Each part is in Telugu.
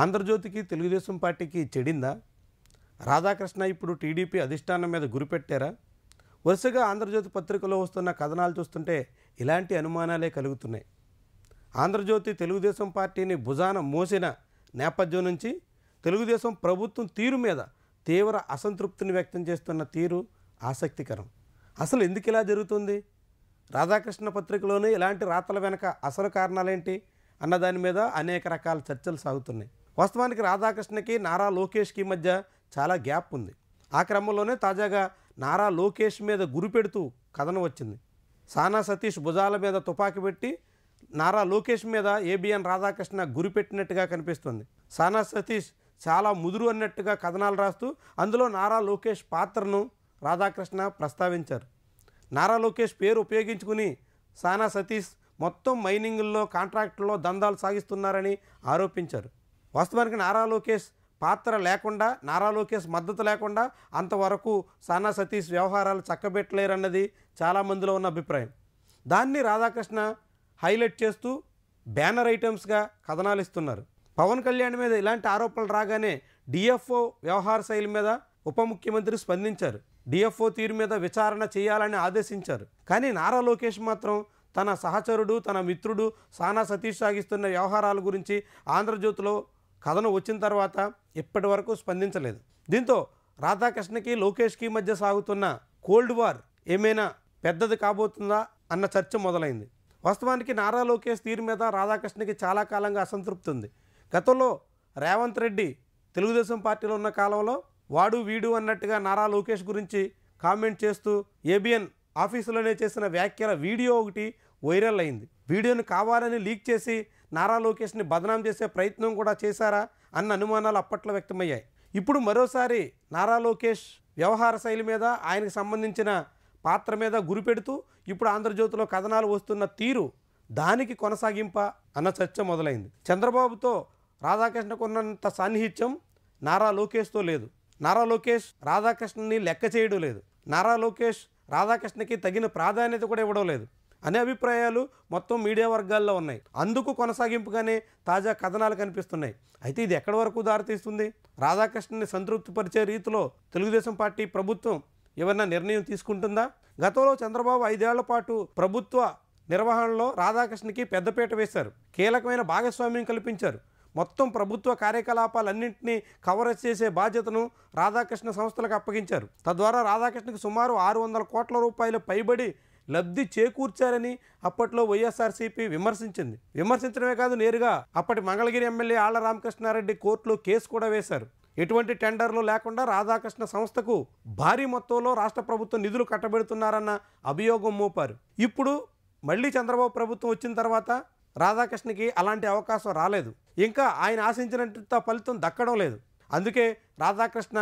ఆంధ్రజ్యోతికి తెలుగుదేశం పార్టీకి చెడిందా రాధాకృష్ణ ఇప్పుడు టీడీపీ అధిష్టానం మీద గురిపెట్టారా వరుసగా ఆంధ్రజ్యోతి పత్రికలో వస్తున్న కథనాలు చూస్తుంటే ఇలాంటి అనుమానాలే కలుగుతున్నాయి ఆంధ్రజ్యోతి తెలుగుదేశం పార్టీని భుజాన మోసిన నేపథ్యం నుంచి తెలుగుదేశం ప్రభుత్వం తీరు మీద తీవ్ర అసంతృప్తిని వ్యక్తం చేస్తున్న తీరు ఆసక్తికరం అసలు ఎందుకు ఇలా జరుగుతుంది రాధాకృష్ణ పత్రికలోనే ఇలాంటి రాతల వెనక అసలు కారణాలేంటి అన్న దాని మీద అనేక రకాల చర్చలు సాగుతున్నాయి వాస్తవానికి రాధాకృష్ణకి నారా లోకేష్కి మధ్య చాలా గ్యాప్ ఉంది ఆ క్రమంలోనే తాజాగా నారా లోకేష్ మీద గురిపెడుతూ కథనం వచ్చింది సానా సతీష్ భుజాల మీద తుపాకీ పెట్టి నారా లోకేష్ మీద ఏబిఎన్ రాధాకృష్ణ గురిపెట్టినట్టుగా కనిపిస్తుంది సానా సతీష్ చాలా ముదురు అన్నట్టుగా కథనాలు రాస్తూ అందులో నారా లోకేష్ పాత్రను రాధాకృష్ణ ప్రస్తావించారు నారా లోకేష్ పేరు ఉపయోగించుకుని సానా సతీష్ మొత్తం మైనింగుల్లో కాంట్రాక్టుల్లో దందాలు సాగిస్తున్నారని ఆరోపించారు వాస్తవానికి నారా లోకేష్ పాత్ర లేకుండా నారా లోకేష్ మద్దతు లేకుండా అంతవరకు సానా సతీష్ వ్యవహారాలు చక్కబెట్టలేరన్నది చాలామందిలో ఉన్న అభిప్రాయం దాన్ని రాధాకృష్ణ హైలైట్ చేస్తూ బ్యానర్ ఐటమ్స్గా కథనాలు ఇస్తున్నారు పవన్ కళ్యాణ్ మీద ఇలాంటి ఆరోపణలు రాగానే డిఎఫ్ఓ వ్యవహార శైలి మీద ఉప ముఖ్యమంత్రి స్పందించారు డిఎఫ్ఓ తీరు మీద విచారణ చేయాలని ఆదేశించారు కానీ నారా లోకేష్ మాత్రం తన సహచరుడు తన మిత్రుడు సానా సతీష్ సాగిస్తున్న వ్యవహారాల గురించి ఆంధ్రజ్యోతిలో కథను వచ్చిన తర్వాత ఇప్పటి వరకు స్పందించలేదు దీంతో రాధాకృష్ణకి లోకేష్కి మధ్య సాగుతున్న కోల్డ్ వార్ ఏమైనా పెద్దది కాబోతుందా అన్న చర్చ మొదలైంది వాస్తవానికి నారా లోకేష్ తీరు మీద రాధాకృష్ణకి చాలా కాలంగా అసంతృప్తి ఉంది గతంలో రేవంత్ రెడ్డి తెలుగుదేశం పార్టీలో ఉన్న కాలంలో వాడు వీడు అన్నట్టుగా నారా లోకేష్ గురించి కామెంట్ చేస్తూ ఏబిఎన్ ఆఫీసులోనే చేసిన వ్యాఖ్యల వీడియో ఒకటి వైరల్ అయింది వీడియోను కావాలని లీక్ చేసి నారా లోకేష్ని బదనాం చేసే ప్రయత్నం కూడా చేశారా అన్న అనుమానాలు అప్పట్లో వ్యక్తమయ్యాయి ఇప్పుడు మరోసారి నారా లోకేష్ వ్యవహార శైలి మీద ఆయనకు సంబంధించిన పాత్ర మీద గురిపెడుతూ ఇప్పుడు ఆంధ్రజ్యోతిలో కథనాలు వస్తున్న తీరు దానికి కొనసాగింప అన్న చర్చ మొదలైంది చంద్రబాబుతో రాధాకృష్ణకున్నంత సాన్నిహిత్యం నారా లోకేష్తో లేదు నారా లోకేష్ రాధాకృష్ణని లెక్క చేయడం లేదు నారా లోకేష్ రాధాకృష్ణకి తగిన ప్రాధాన్యత కూడా ఇవ్వడం లేదు అనే అభిప్రాయాలు మొత్తం మీడియా వర్గాల్లో ఉన్నాయి అందుకు కొనసాగింపుగానే తాజా కథనాలు కనిపిస్తున్నాయి అయితే ఇది ఎక్కడి వరకు దారితీస్తుంది రాధాకృష్ణని సంతృప్తిపరిచే రీతిలో తెలుగుదేశం పార్టీ ప్రభుత్వం ఏమన్నా నిర్ణయం తీసుకుంటుందా గతంలో చంద్రబాబు ఐదేళ్ల పాటు ప్రభుత్వ నిర్వహణలో రాధాకృష్ణకి పెద్దపీట వేశారు కీలకమైన భాగస్వామ్యం కల్పించారు మొత్తం ప్రభుత్వ కార్యకలాపాలన్నింటినీ కవర్ చేసే బాధ్యతను రాధాకృష్ణ సంస్థలకు అప్పగించారు తద్వారా రాధాకృష్ణకు సుమారు ఆరు వందల కోట్ల రూపాయలు పైబడి లబ్ధి చేకూర్చారని అప్పట్లో వైఎస్ఆర్సీపీ విమర్శించింది విమర్శించడమే కాదు నేరుగా అప్పటి మంగళగిరి ఎమ్మెల్యే ఆళ్ల రామకృష్ణారెడ్డి కోర్టులో కేసు కూడా వేశారు ఎటువంటి టెండర్లు లేకుండా రాధాకృష్ణ సంస్థకు భారీ మొత్తంలో రాష్ట్ర ప్రభుత్వం నిధులు కట్టబెడుతున్నారన్న అభియోగం మోపారు ఇప్పుడు మళ్ళీ చంద్రబాబు ప్రభుత్వం వచ్చిన తర్వాత రాధాకృష్ణకి అలాంటి అవకాశం రాలేదు ఇంకా ఆయన ఆశించినంత ఫలితం దక్కడం లేదు అందుకే రాధాకృష్ణ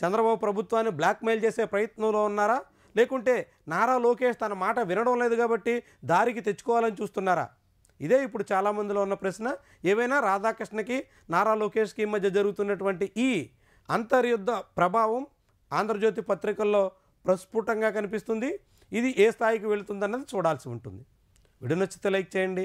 చంద్రబాబు ప్రభుత్వాన్ని బ్లాక్మెయిల్ చేసే ప్రయత్నంలో ఉన్నారా లేకుంటే నారా లోకేష్ తన మాట వినడం లేదు కాబట్టి దారికి తెచ్చుకోవాలని చూస్తున్నారా ఇదే ఇప్పుడు చాలామందిలో ఉన్న ప్రశ్న ఏవైనా రాధాకృష్ణకి నారా లోకేష్కి మధ్య జరుగుతున్నటువంటి ఈ అంతర్యుద్ధ ప్రభావం ఆంధ్రజ్యోతి పత్రికల్లో ప్రస్ఫుటంగా కనిపిస్తుంది ఇది ఏ స్థాయికి వెళుతుందన్నది చూడాల్సి ఉంటుంది వీడియో నచ్చితే లైక్ చేయండి